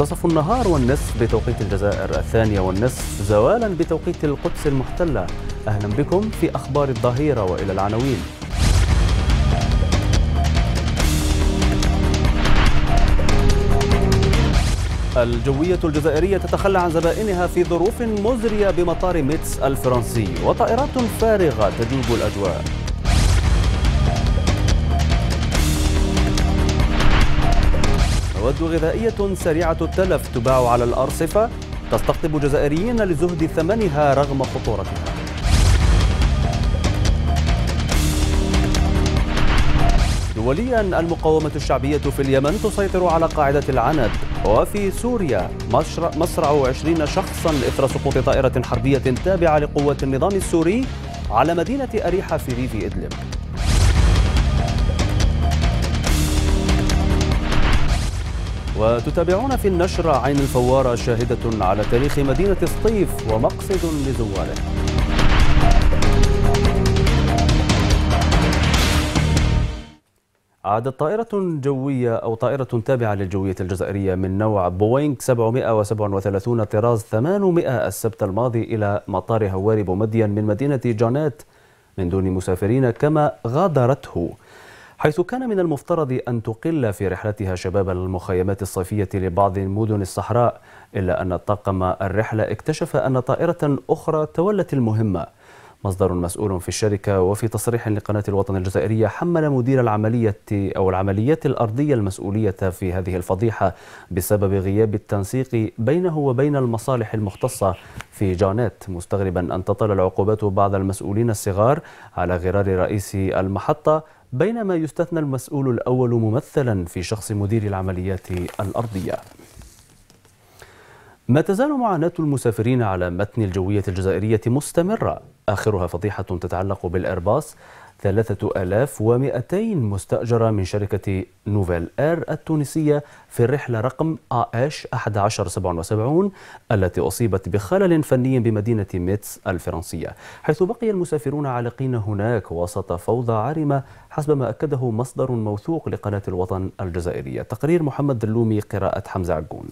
منتصف النهار والنصف بتوقيت الجزائر الثانية والنصف زوالا بتوقيت القدس المحتلة أهلا بكم في أخبار الظهيرة وإلى العناوين الجوية الجزائرية تتخلى عن زبائنها في ظروف مزرية بمطار ميتس الفرنسي وطائرات فارغة تجوب الأجواء مواد غذائية سريعة التلف تباع على الأرصفة تستقطب جزائريين لزهد ثمنها رغم خطورتها دوليا المقاومة الشعبية في اليمن تسيطر على قاعدة العند وفي سوريا مصرع 20 شخصا إثر سقوط طائرة حربية تابعة لقوات النظام السوري على مدينة أريحة في ريف إدلب وتتابعون في النشرة عين الفوارة شاهدة على تاريخ مدينة الصيف ومقصد لزواره عادت طائرة جوية أو طائرة تابعة للجوية الجزائرية من نوع بوينغ 737 طراز 800 السبت الماضي إلى مطار هواري بومدين من مدينة جانات من دون مسافرين كما غادرته حيث كان من المفترض أن تقل في رحلتها شباب المخيمات الصيفية لبعض مدن الصحراء إلا أن طاقم الرحلة اكتشف أن طائرة أخرى تولت المهمة مصدر مسؤول في الشركة وفي تصريح لقناة الوطن الجزائرية حمل مدير العملية أو العمليات الأرضية المسؤولية في هذه الفضيحة بسبب غياب التنسيق بينه وبين المصالح المختصة في جانات مستغربا أن تطل العقوبات بعض المسؤولين الصغار على غرار رئيس المحطة بينما يستثنى المسؤول الأول ممثلا في شخص مدير العمليات الأرضية ما تزال معاناة المسافرين على متن الجوية الجزائرية مستمرة آخرها فضيحة تتعلق بالإيرباص 3200 مستأجرة من شركة نوفيل إير التونسية في الرحلة رقم آش 1177 التي أصيبت بخلل فني بمدينة ميتس الفرنسية حيث بقي المسافرون عالقين هناك وسط فوضى عارمة حسب ما أكده مصدر موثوق لقناة الوطن الجزائرية تقرير محمد دلومي قراءة حمزة عقون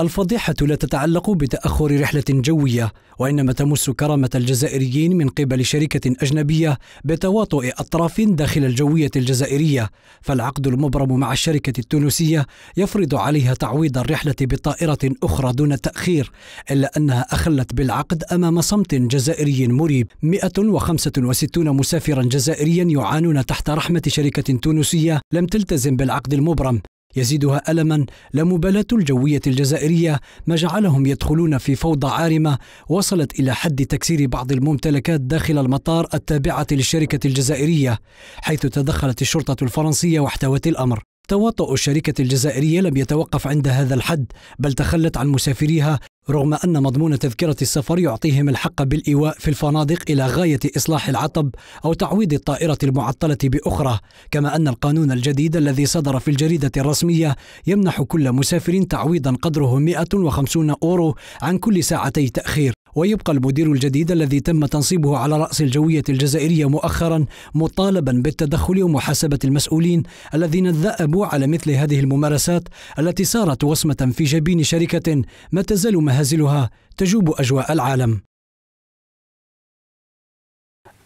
الفضيحة لا تتعلق بتأخر رحلة جوية وإنما تمس كرامة الجزائريين من قبل شركة أجنبية بتواطؤ أطراف داخل الجوية الجزائرية فالعقد المبرم مع الشركة التونسية يفرض عليها تعويض الرحلة بطائرة أخرى دون تأخير إلا أنها أخلت بالعقد أمام صمت جزائري مريب 165 مسافرا جزائريا يعانون تحت رحمة شركة تونسية لم تلتزم بالعقد المبرم يزيدها الما لمبالاه الجويه الجزائريه ما جعلهم يدخلون في فوضى عارمه وصلت الى حد تكسير بعض الممتلكات داخل المطار التابعه للشركه الجزائريه حيث تدخلت الشرطه الفرنسيه واحتوت الامر تواطؤ الشركة الجزائرية لم يتوقف عند هذا الحد بل تخلت عن مسافريها رغم أن مضمون تذكرة السفر يعطيهم الحق بالإيواء في الفنادق إلى غاية إصلاح العطب أو تعويض الطائرة المعطلة بأخرى، كما أن القانون الجديد الذي صدر في الجريدة الرسمية يمنح كل مسافر تعويضا قدره 150 أورو عن كل ساعتي تأخير. ويبقى المدير الجديد الذي تم تنصيبه على رأس الجوية الجزائرية مؤخرا مطالبا بالتدخل ومحاسبة المسؤولين الذين ذأبوا على مثل هذه الممارسات التي صارت وصمة في جبين شركة ما تزال مهازلها تجوب أجواء العالم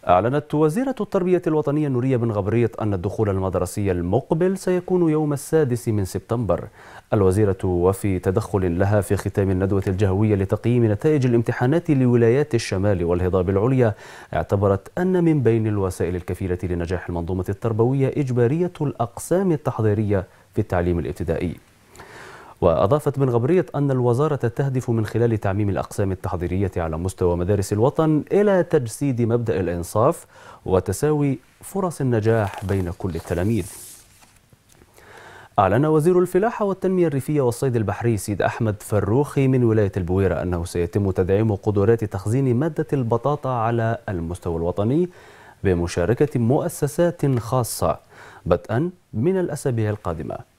أعلنت وزيرة التربية الوطنية نورية بن غبريط أن الدخول المدرسي المقبل سيكون يوم السادس من سبتمبر الوزيرة وفي تدخل لها في ختام الندوة الجهوية لتقييم نتائج الامتحانات لولايات الشمال والهضاب العليا اعتبرت أن من بين الوسائل الكفيلة لنجاح المنظومة التربوية إجبارية الأقسام التحضيرية في التعليم الابتدائي وأضافت بن غبرية أن الوزارة تهدف من خلال تعميم الأقسام التحضيرية على مستوى مدارس الوطن إلى تجسيد مبدأ الإنصاف وتساوي فرص النجاح بين كل التلاميذ أعلن وزير الفلاحة والتنمية الريفية والصيد البحري سيد أحمد فروخي من ولاية البويرة أنه سيتم تدعيم قدرات تخزين مادة البطاطا على المستوى الوطني بمشاركة مؤسسات خاصة بدءا من الأسابيع القادمة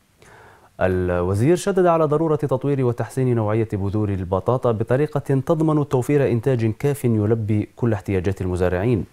الوزير شدد على ضرورة تطوير وتحسين نوعية بذور البطاطا بطريقة تضمن توفير إنتاج كاف يلبي كل احتياجات المزارعين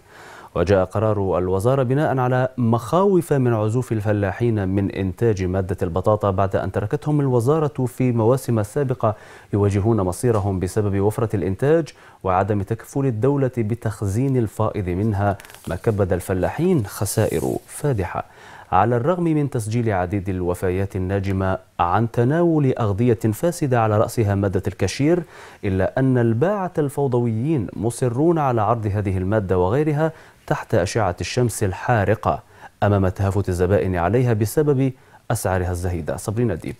وجاء قرار الوزارة بناء على مخاوف من عزوف الفلاحين من إنتاج مادة البطاطا بعد أن تركتهم الوزارة في مواسم السابقة يواجهون مصيرهم بسبب وفرة الإنتاج وعدم تكفل الدولة بتخزين الفائض منها ما كبد الفلاحين خسائر فادحة على الرغم من تسجيل عديد الوفيات الناجمة عن تناول أغذية فاسدة على رأسها مادة الكشير إلا أن الباعة الفوضويين مصرون على عرض هذه المادة وغيرها تحت أشعة الشمس الحارقة أمام تهافت الزبائن عليها بسبب أسعارها الزهيدة صبرين ديب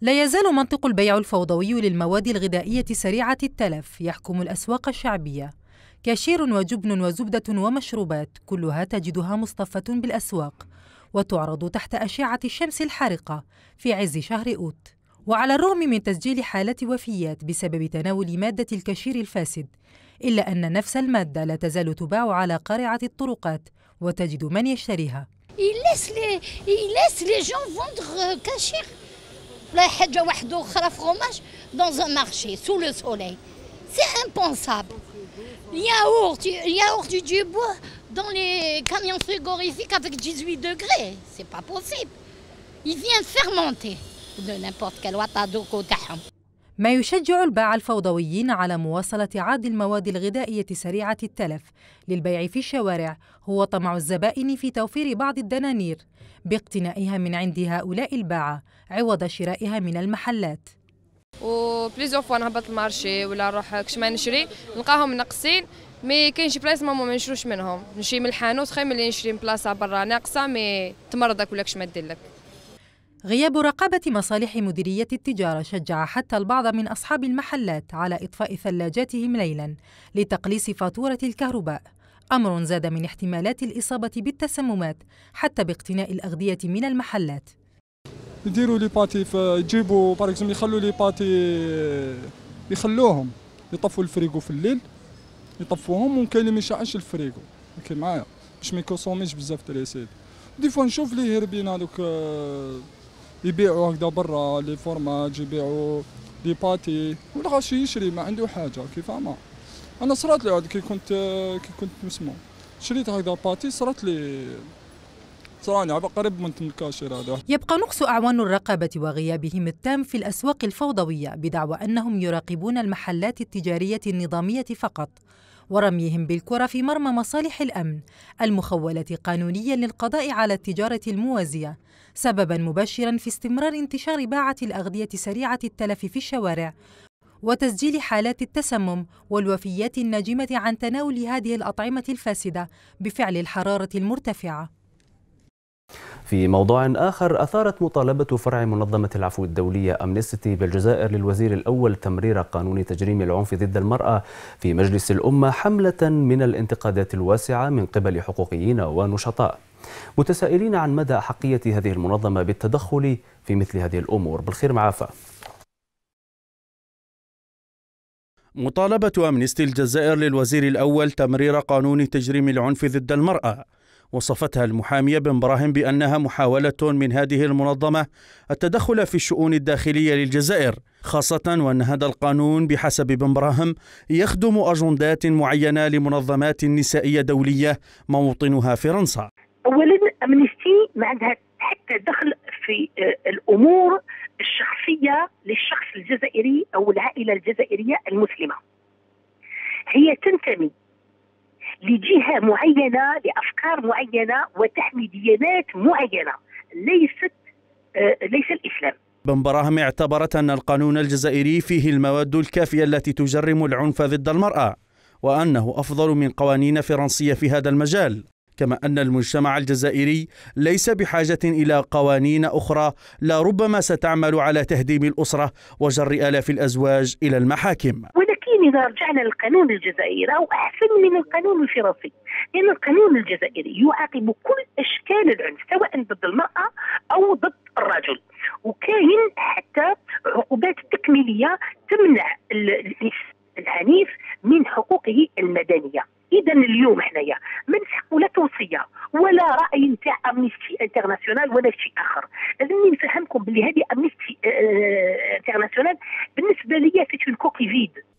لا يزال منطق البيع الفوضوي للمواد الغذائية سريعة التلف يحكم الأسواق الشعبية كاشير وجبن وزبدة ومشروبات كلها تجدها مصطفه بالأسواق وتعرض تحت أشعة الشمس الحارقة في عز شهر أوت وعلى الرغم من تسجيل حالات وفيات بسبب تناول مادة الكشير الفاسد إلا أن نفس المادة لا تزال تباع على قارعة الطرقات وتجد من يشتريها لا حاجة واحدة أخرى فروماج dans un marché sous le soleil. C'est Yaourt, yaourt du bois dans les camions frigorifiques avec 18 degrés. C'est pas possible. Il vient fermenter de n'importe quel تاعهم. ما يشجع الباع الفوضويين على مواصلة عرض المواد الغذائية سريعة التلف للبيع في الشوارع هو طمع الزبائن في توفير بعض الدنانير باقتنائها من عند هؤلاء الباعة عوض شرائها من المحلات وبليزيور فوا نهبط المارشي ولا نروح كش ما نشري نلقاهم ناقصين مي كاين شي بلايص ماما ما نشروش منهم نشري من الحانوت خير ملي نشري من بلاصه برا ناقصه مي تمرضك ولا كش ما دير لك غياب رقابة مصالح مديرية التجارة شجع حتى البعض من أصحاب المحلات على إطفاء ثلاجاتهم ليلا لتقليص فاتورة الكهرباء أمر زاد من احتمالات الإصابة بالتسممات حتى باقتناء الأغذية من المحلات يديروا لي باتي يجيبوا باغ اكزومبل يخلوا لي باتي يخلوهم يطفوا الفريغو في الليل يطفوهم وكاين اللي ما يشعلش الفريغو اوكي معايا باش ما يكونسوميش بزاف تاع الاسيد دي فوا نشوف لي هربين هذوك آه، يبيعوا هكذا برا لي فورماج يبيعوا لي باتي والغاشي يشري ما عنده حاجه كيف ما انا صرات لي عاد كي كنت آه، كي كنت مسموم شريت هكذا باتي صرات لي صانع قريب من الكاشير هذا يبقى نقص أعوان الرقابة وغيابهم التام في الأسواق الفوضوية بدعوى أنهم يراقبون المحلات التجارية النظامية فقط ورميهم بالكرة في مرمى مصالح الأمن المخولة قانونيا للقضاء على التجارة الموازية سببا مباشرا في استمرار انتشار باعة الأغذية سريعة التلف في الشوارع وتسجيل حالات التسمم والوفيات الناجمة عن تناول هذه الأطعمة الفاسدة بفعل الحرارة المرتفعة في موضوع آخر أثارت مطالبة فرع منظمة العفو الدولية أمنستي بالجزائر للوزير الأول تمرير قانون تجريم العنف ضد المرأة في مجلس الأمة حملة من الانتقادات الواسعة من قبل حقوقيين ونشطاء متسائلين عن مدى أحقية هذه المنظمة بالتدخل في مثل هذه الأمور بالخير معافى مطالبة أمنستي الجزائر للوزير الأول تمرير قانون تجريم العنف ضد المرأة وصفتها المحامية بن براهم بأنها محاولة من هذه المنظمة التدخل في الشؤون الداخلية للجزائر خاصة وأن هذا القانون بحسب بن براهم يخدم أجندات معينة لمنظمات نسائية دولية موطنها فرنسا أولا أمنستي ما عندها حتى دخل في آه، الأمور الشخصية للشخص الجزائري أو العائلة الجزائرية المسلمة هي تنتمي لجهه معينه لافكار معينه وتحمي ديانات معينه ليست آه، ليس الاسلام بن براهم اعتبرت ان القانون الجزائري فيه المواد الكافيه التي تجرم العنف ضد المراه وانه افضل من قوانين فرنسيه في هذا المجال كما ان المجتمع الجزائري ليس بحاجه الى قوانين اخرى لربما ستعمل على تهديم الاسره وجر الاف الازواج الى المحاكم اليوم إذا رجعنا للقانون الجزائري راهو أحسن من القانون الفرنسي لأن القانون الجزائري يعاقب كل أشكال العنف سواء ضد المرأة أو ضد الرجل وكاين حتى عقوبات تكميلية تمنع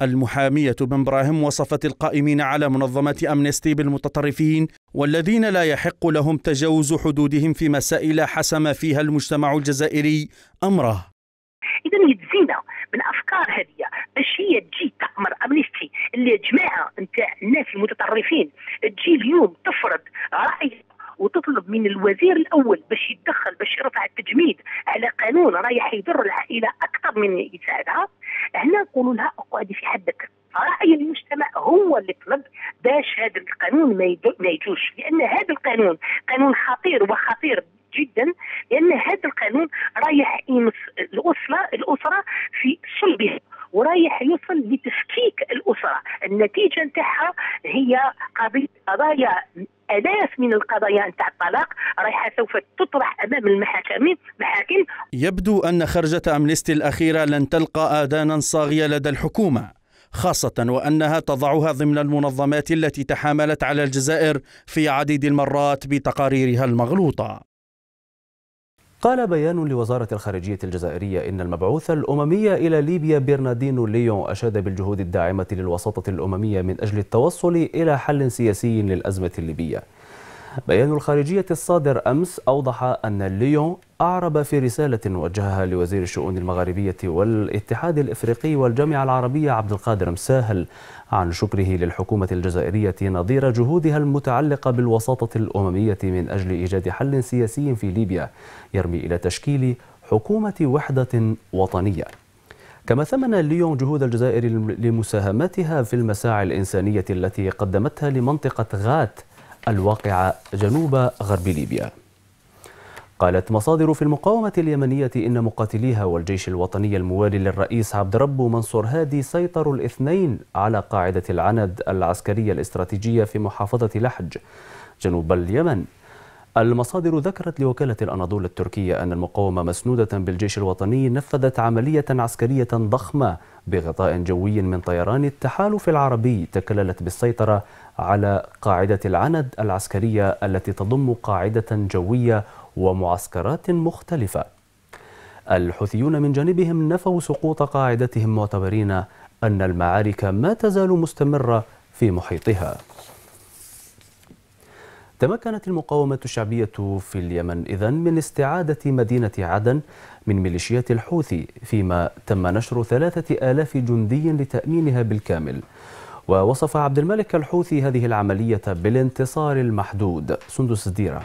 المحامية بن براهم وصفت القائمين على منظمة أمنستي بالمتطرفين والذين لا يحق لهم تجاوز حدودهم في مسائل حسم فيها المجتمع الجزائري أمره إذا يتزينا من أفكار هذه باش هي تجي تأمر أمنستي اللي جماعة نتاع الناس المتطرفين تجي اليوم تفرض رأي وتطلب من الوزير الاول باش يتدخل باش يرفع التجميد على قانون رايح يضر العائله اكثر من يساعدها قولوا لها اقعدي في حدك راي المجتمع هو اللي طلب باش هذا القانون ما يجوش لان هذا القانون قانون خطير وخطير جدا لان هذا القانون رايح يمس الاسره الاسره في صلبها ورايح يوصل لتفكيك الاسره، النتيجه نتاعها هي قضيه قضايا آلاف من القضايا نتاع الطلاق رايحة سوف تطرح أمام المحاكم محاكم يبدو أن خرجة أمنيستي الأخيرة لن تلقى آذانا صاغية لدى الحكومة خاصة وأنها تضعها ضمن المنظمات التي تحاملت على الجزائر في عديد المرات بتقاريرها المغلوطة قال بيان لوزارة الخارجية الجزائرية إن المبعوث الأممي إلى ليبيا برنادينو ليون أشاد بالجهود الداعمة للوساطة الأممية من أجل التوصل إلى حل سياسي للأزمة الليبية بيان الخارجية الصادر أمس أوضح أن ليون أعرب في رسالة وجهها لوزير الشؤون المغاربية والاتحاد الإفريقي والجامعة العربية عبد القادر مساهل عن شكره للحكومة الجزائرية نظير جهودها المتعلقة بالوساطة الأممية من أجل إيجاد حل سياسي في ليبيا يرمي إلى تشكيل حكومة وحدة وطنية كما ثمن ليون جهود الجزائر لمساهمتها في المساعي الإنسانية التي قدمتها لمنطقة غات الواقعة جنوب غرب ليبيا قالت مصادر في المقاومة اليمنية إن مقاتليها والجيش الوطني الموالي للرئيس عبد رب منصور هادي سيطروا الاثنين على قاعدة العند العسكرية الاستراتيجية في محافظة لحج جنوب اليمن المصادر ذكرت لوكالة الأناضول التركية أن المقاومة مسنودة بالجيش الوطني نفذت عملية عسكرية ضخمة بغطاء جوي من طيران التحالف العربي تكللت بالسيطرة على قاعدة العند العسكرية التي تضم قاعدة جوية ومعسكرات مختلفة الحوثيون من جانبهم نفوا سقوط قاعدتهم معتبرين أن المعارك ما تزال مستمرة في محيطها تمكنت المقاومة الشعبية في اليمن إذا من استعادة مدينة عدن من ميليشيات الحوثي فيما تم نشر ثلاثة آلاف جندي لتأمينها بالكامل ووصف عبد الملك الحوثي هذه العملية بالانتصار المحدود سندس الديرة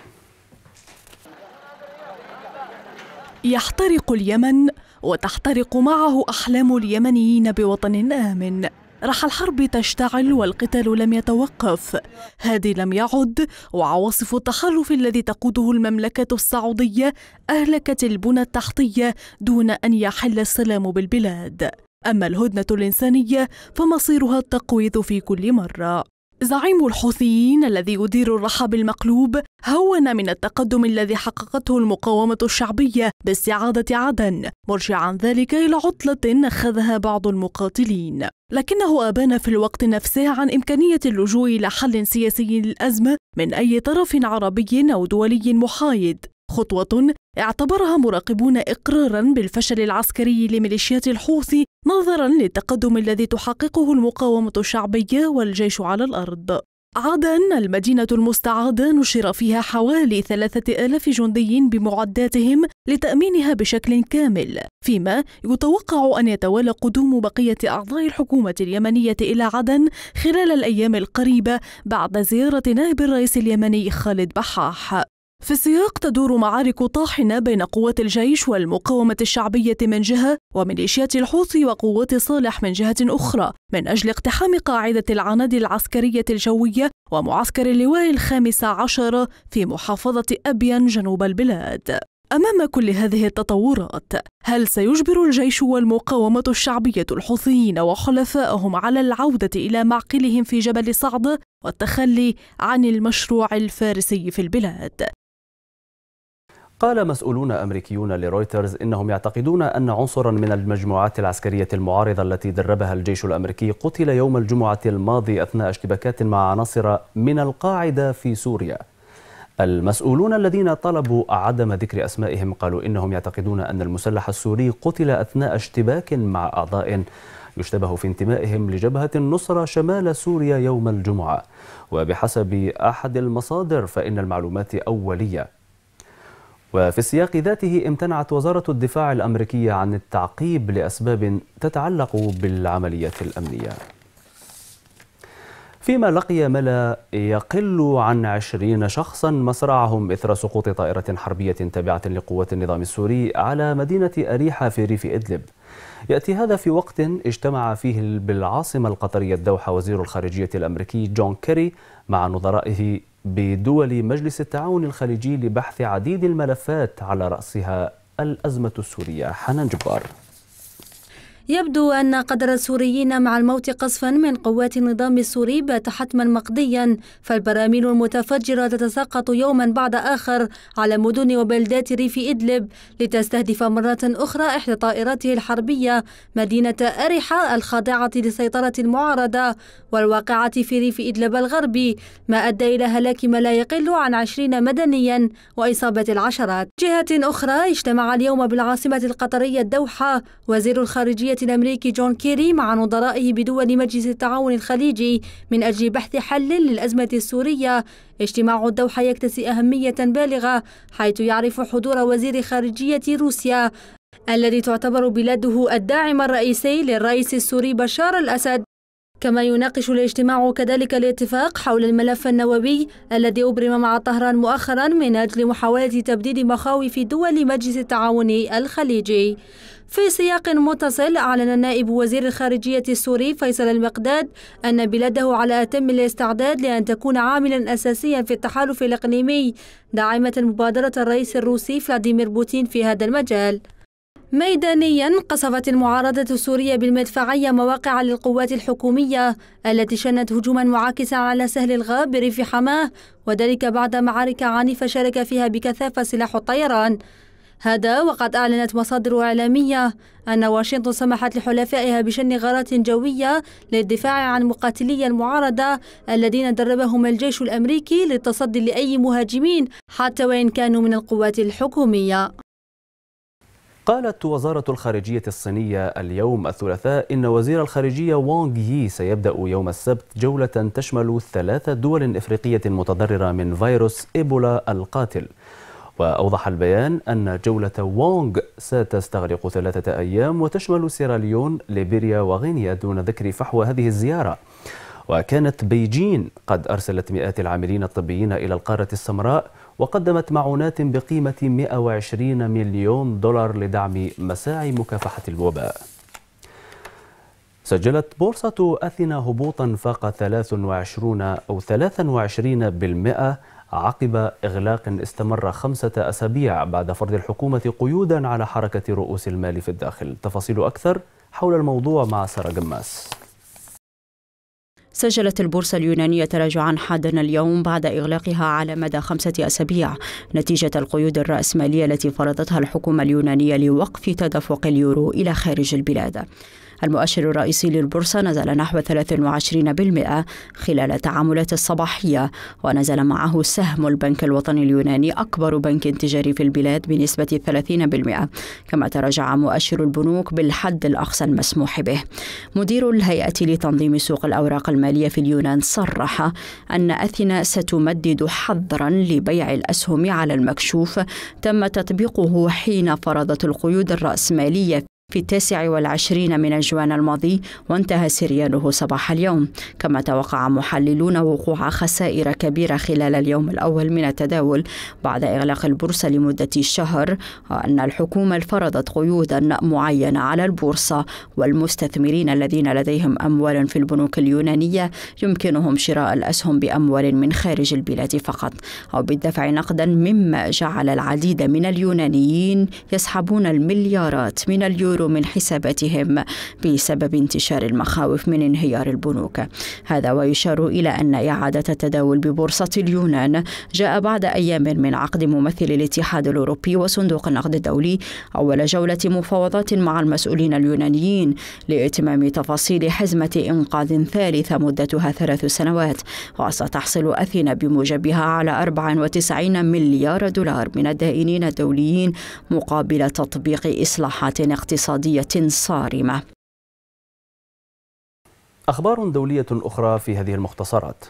يحترق اليمن وتحترق معه أحلام اليمنيين بوطن آمن رح الحرب تشتعل والقتال لم يتوقف هادي لم يعد وعواصف التحالف الذي تقوده المملكة السعودية أهلكت البنى التحتية دون أن يحل السلام بالبلاد أما الهدنة الإنسانية فمصيرها التقويض في كل مرة زعيم الحوثيين الذي يدير الرحب المقلوب هون من التقدم الذي حققته المقاومة الشعبية باستعادة عدن مرجعا ذلك إلى عطلة أخذها بعض المقاتلين لكنه أبان في الوقت نفسه عن إمكانية اللجوء إلى حل سياسي للأزمة من أي طرف عربي أو دولي محايد خطوة اعتبرها مراقبون إقرارا بالفشل العسكري لميليشيات الحوثي نظرا للتقدم الذي تحققه المقاومة الشعبية والجيش على الأرض عدن المدينة المستعادة نشر فيها حوالي ثلاثة آلاف جندي بمعداتهم لتأمينها بشكل كامل فيما يتوقع أن يتولى قدوم بقية أعضاء الحكومة اليمنية إلى عدن خلال الأيام القريبة بعد زيارة نائب الرئيس اليمني خالد بحاح في السياق تدور معارك طاحنة بين قوات الجيش والمقاومة الشعبية من جهة وميليشيات الحوثي وقوات صالح من جهة أخرى من أجل اقتحام قاعدة العناد العسكرية الجوية ومعسكر اللواء الخامس عشر في محافظة أبين جنوب البلاد أمام كل هذه التطورات هل سيجبر الجيش والمقاومة الشعبية الحوثيين وحلفائهم على العودة إلى معقلهم في جبل صعد والتخلي عن المشروع الفارسي في البلاد قال مسؤولون أمريكيون لرويترز إنهم يعتقدون أن عنصرا من المجموعات العسكرية المعارضة التي دربها الجيش الأمريكي قتل يوم الجمعة الماضي أثناء اشتباكات مع عناصر من القاعدة في سوريا المسؤولون الذين طلبوا عدم ذكر أسمائهم قالوا إنهم يعتقدون أن المسلح السوري قتل أثناء اشتباك مع أعضاء يشتبه في انتمائهم لجبهة النصرة شمال سوريا يوم الجمعة وبحسب أحد المصادر فإن المعلومات أولية وفي السياق ذاته امتنعت وزارة الدفاع الأمريكية عن التعقيب لأسباب تتعلق بالعمليات الأمنية فيما لقي ملا يقل عن عشرين شخصا مصرعهم إثر سقوط طائرة حربية تابعة لقوات النظام السوري على مدينة أريحة في ريف إدلب يأتي هذا في وقت اجتمع فيه بالعاصمة القطرية الدوحة وزير الخارجية الأمريكي جون كيري مع نظرائه بدول مجلس التعاون الخليجي لبحث عديد الملفات على رأسها الأزمة السورية حنان جبار يبدو أن قدر السوريين مع الموت قصفا من قوات النظام السوري بات حتما مقضيا فالبراميل المتفجرة تتساقط يوما بعد آخر على مدن وبلدات ريف إدلب لتستهدف مرة أخرى إحدى طائراته الحربية مدينة أرحة الخاضعة لسيطرة المعارضة والواقعة في ريف إدلب الغربي ما أدى إلى هلاك ما لا يقل عن عشرين مدنيا وإصابة العشرات جهة أخرى اجتمع اليوم بالعاصمة القطرية الدوحة وزير الخارجية الأمريكي جون كيري مع نظرائه بدول مجلس التعاون الخليجي من أجل بحث حل للأزمة السورية اجتماع الدوحة يكتسي أهمية بالغة حيث يعرف حضور وزير خارجية روسيا الذي تعتبر بلاده الداعم الرئيسي للرئيس السوري بشار الأسد كما يناقش الاجتماع كذلك الاتفاق حول الملف النووي الذي أبرم مع طهران مؤخرا من أجل محاولة تبديد مخاوف دول مجلس التعاون الخليجي في سياق متصل أعلن نائب وزير الخارجية السوري فيصل المقداد أن بلاده على أتم الاستعداد لأن تكون عاملا أساسيا في التحالف الإقليمي داعمة مبادرة الرئيس الروسي فلاديمير بوتين في هذا المجال ميدانيا قصفت المعارضة السورية بالمدفعية مواقع للقوات الحكومية التي شنت هجوما معاكسا على سهل الغاب بريف حماه وذلك بعد معارك عنيفة شارك فيها بكثافة سلاح الطيران هذا وقد أعلنت مصادر إعلامية أن واشنطن سمحت لحلفائها بشن غارات جوية للدفاع عن مقاتلي المعارضة الذين دربهم الجيش الأمريكي للتصدي لأي مهاجمين حتى وإن كانوا من القوات الحكومية قالت وزارة الخارجية الصينية اليوم الثلاثاء إن وزير الخارجية وانغ يي سيبدأ يوم السبت جولة تشمل ثلاثة دول إفريقية متضررة من فيروس إيبولا القاتل وأوضح البيان أن جولة وونغ ستستغرق ثلاثة أيام وتشمل سيراليون، ليبيريا وغينيا دون ذكر فحوى هذه الزيارة وكانت بيجين قد أرسلت مئات العاملين الطبيين إلى القارة السمراء وقدمت معونات بقيمة 120 مليون دولار لدعم مساعي مكافحة الوباء سجلت بورصة أثينا هبوطا فاق 23 أو 23% عقب إغلاق استمر خمسة أسابيع بعد فرض الحكومة قيودا على حركة رؤوس المال في الداخل تفاصيل أكثر حول الموضوع مع سارة جماس سجلت البورصة اليونانية تراجعا حادا اليوم بعد إغلاقها على مدى خمسة أسابيع نتيجة القيود الرأسمالية التي فرضتها الحكومة اليونانية لوقف تدفق اليورو إلى خارج البلاد. المؤشر الرئيسي للبورصة نزل نحو 23% خلال تعاملات الصباحية ونزل معه سهم البنك الوطني اليوناني أكبر بنك تجاري في البلاد بنسبة 30% كما تراجع مؤشر البنوك بالحد الأقصى المسموح به مدير الهيئة لتنظيم سوق الأوراق المالية في اليونان صرح أن أثينا ستمدد حظرا لبيع الأسهم على المكشوف تم تطبيقه حين فرضت القيود الرأسمالية في التاسع والعشرين من جوان الماضي وانتهى سريانه صباح اليوم كما توقع محللون وقوع خسائر كبيرة خلال اليوم الأول من التداول بعد إغلاق البورصة لمدة شهر وأن الحكومة فرضت قيودا معينة على البورصة والمستثمرين الذين لديهم أموال في البنوك اليونانية يمكنهم شراء الأسهم بأموال من خارج البلاد فقط أو بالدفع نقدا مما جعل العديد من اليونانيين يسحبون المليارات من اليورو يصدر من حساباتهم بسبب انتشار المخاوف من انهيار البنوك هذا ويشار إلى أن إعادة التداول ببورصة اليونان جاء بعد أيام من عقد ممثل الاتحاد الأوروبي وصندوق النقد الدولي أول جولة مفاوضات مع المسؤولين اليونانيين لإتمام تفاصيل حزمة إنقاذ ثالثة مدتها ثلاث سنوات وستحصل أثينا بموجبها على 94 مليار دولار من الدائنين الدوليين مقابل تطبيق إصلاحات اقتصادية اقتصادية صارمة أخبار دولية أخرى في هذه المختصرات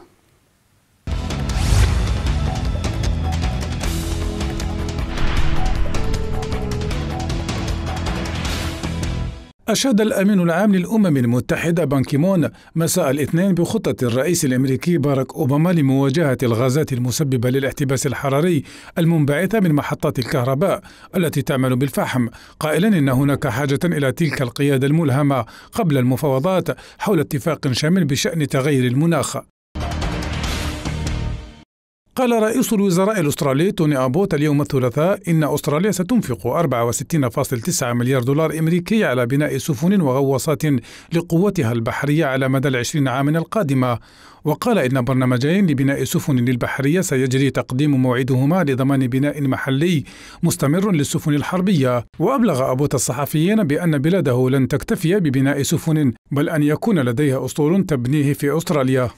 أشاد الأمين العام للأمم المتحدة بانكيمون مساء الاثنين بخطة الرئيس الأمريكي باراك أوباما لمواجهة الغازات المسببة للاحتباس الحراري المنبعثة من محطات الكهرباء التي تعمل بالفحم قائلا إن هناك حاجة إلى تلك القيادة الملهمة قبل المفاوضات حول اتفاق شامل بشأن تغير المناخ قال رئيس الوزراء الأسترالي توني أبوت اليوم الثلاثاء إن أستراليا ستنفق 64.9 مليار دولار أمريكي على بناء سفن وغواصات لقوتها البحرية على مدى العشرين عاما القادمة وقال إن برنامجين لبناء سفن للبحريه سيجري تقديم موعدهما لضمان بناء محلي مستمر للسفن الحربية وأبلغ أبوت الصحفيين بأن بلاده لن تكتفي ببناء سفن بل أن يكون لديها أسطول تبنيه في أستراليا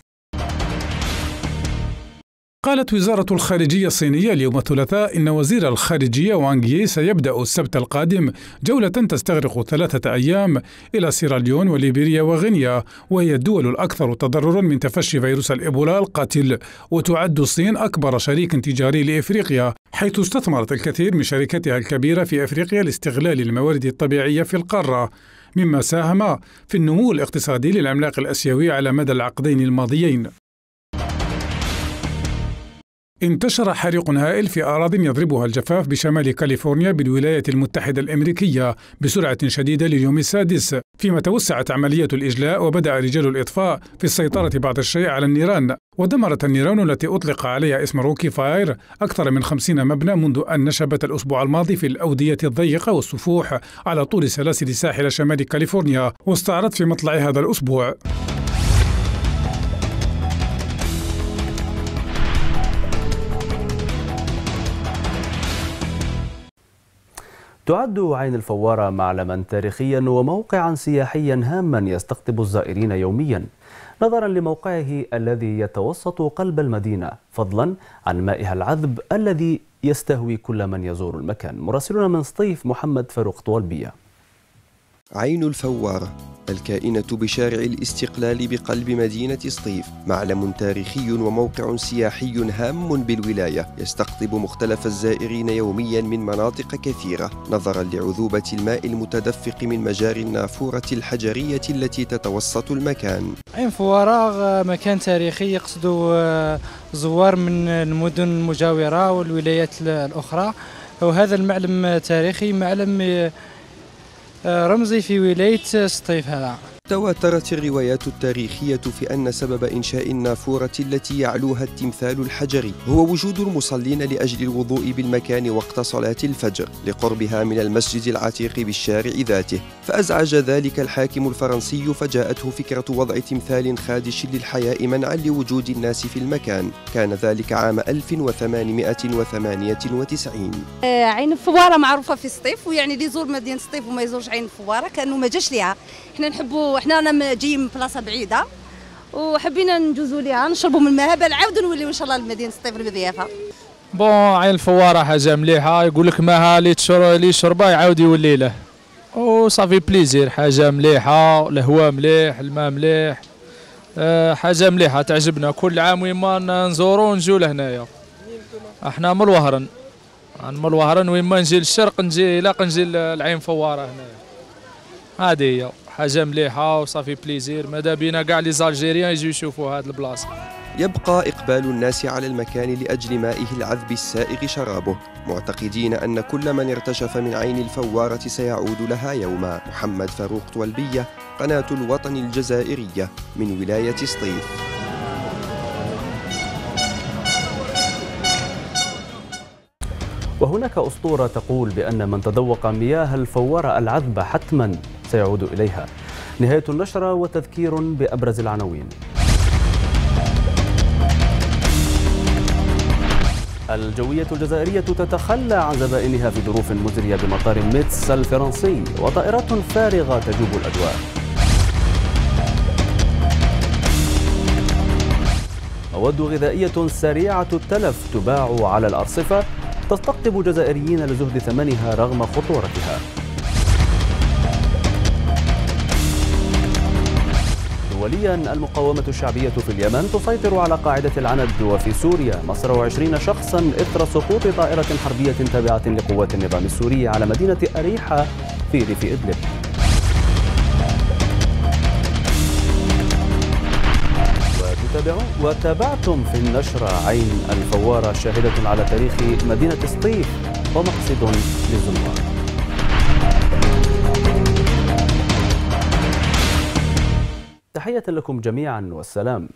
قالت وزارة الخارجية الصينية اليوم الثلاثاء إن وزير الخارجية وانغ يي سيبدأ السبت القادم جولة تستغرق ثلاثة أيام إلى سيراليون وليبيريا وغينيا وهي الدول الأكثر تضررا من تفشي فيروس الإبولا القاتل وتعد الصين أكبر شريك تجاري لإفريقيا حيث استثمرت الكثير من شركتها الكبيرة في أفريقيا لاستغلال الموارد الطبيعية في القارة مما ساهم في النمو الاقتصادي للعملاق الآسيوي على مدى العقدين الماضيين انتشر حريق هائل في أراضٍ يضربها الجفاف بشمال كاليفورنيا بالولايات المتحدة الأمريكية بسرعة شديدة لليوم السادس، فيما توسعت عملية الإجلاء وبدأ رجال الإطفاء في السيطرة بعض الشيء على النيران، ودمرت النيران التي أطلق عليها اسم روكي فاير أكثر من خمسين مبنى منذ أن نشبت الأسبوع الماضي في الأودية الضيقة والسفوح على طول سلاسل ساحل شمال كاليفورنيا، واستعرت في مطلع هذا الأسبوع. تعد عين الفوارة معلما تاريخيا وموقعا سياحيا هاما يستقطب الزائرين يوميا نظرا لموقعه الذي يتوسط قلب المدينة فضلا عن مائها العذب الذي يستهوي كل من يزور المكان مراسلنا من سطيف محمد فاروق طوالبيه عين الفوارة الكائنة بشارع الاستقلال بقلب مدينة سطيف معلم تاريخي وموقع سياحي هام بالولاية يستقطب مختلف الزائرين يوميا من مناطق كثيرة نظرا لعذوبة الماء المتدفق من مجاري النافورة الحجرية التي تتوسط المكان عين فوارة مكان تاريخي يقصد آه، زوار من المدن المجاورة والولايات الأخرى وهذا المعلم تاريخي معلم آه، آه، رمزي في ولايه سطيف هذا تواترت الروايات التاريخية في أن سبب إنشاء النافورة التي يعلوها التمثال الحجري هو وجود المصلين لأجل الوضوء بالمكان وقت صلاة الفجر لقربها من المسجد العتيق بالشارع ذاته فأزعج ذلك الحاكم الفرنسي فجاءته فكرة وضع تمثال خادش للحياء منعا لوجود الناس في المكان كان ذلك عام 1898 آه، عين الفوارة معروفة في الصيف ويعني اللي يزور مدينة الصيف وما يزورش عين الفوارة كأنه ما جاش ليها احنا نحبوا وحنا رانا جايين من بلاصه بعيده وحبينا ندوزو ليها نشربوا من الماء نعاودوا نوليو ان شاء الله لمدينه الطيب المضيافه بون عين الفواره حاجه مليحه يقول لك ماها اللي تشر... اللي يشربها يعاود يولي له وصافي بليزير حاجه مليحه الهواء مليح الماء مليح أه حاجه مليحه تعجبنا كل عام وين ما نزورو نجيو لهنايا احنا من الوهرن من الوهرن وين ما نجي للشرق نجي لا نجي العين فواره هنايا هذه هي حاجه مليحه وصافي بليزير ماذا بينا كاع لي زالجيريان يجيو يشوفوا هاد البلاصه يبقى إقبال الناس على المكان لأجل مائه العذب السائغ شرابه معتقدين أن كل من ارتشف من عين الفوارة سيعود لها يوما محمد فاروق طولبية قناة الوطن الجزائرية من ولاية سطيف وهناك أسطورة تقول بأن من تذوق مياه الفوارة العذبة حتما سيعود إليها نهاية النشرة وتذكير بأبرز العناوين الجوية الجزائرية تتخلى عن زبائنها في ظروف مزرية بمطار ميتس الفرنسي وطائرات فارغة تجوب الأجواء مواد غذائية سريعة التلف تباع على الأرصفة تستقطب جزائريين لزهد ثمنها رغم خطورتها دوليا المقاومة الشعبية في اليمن تسيطر على قاعدة العند وفي سوريا مصر وعشرين شخصا إثر سقوط طائرة حربية تابعة لقوات النظام السوري على مدينة أريحة في ريف إدلب وتابعتم في النشرة عين الفوارة شاهدة على تاريخ مدينة سطيف ومقصد للزوار تحية لكم جميعا والسلام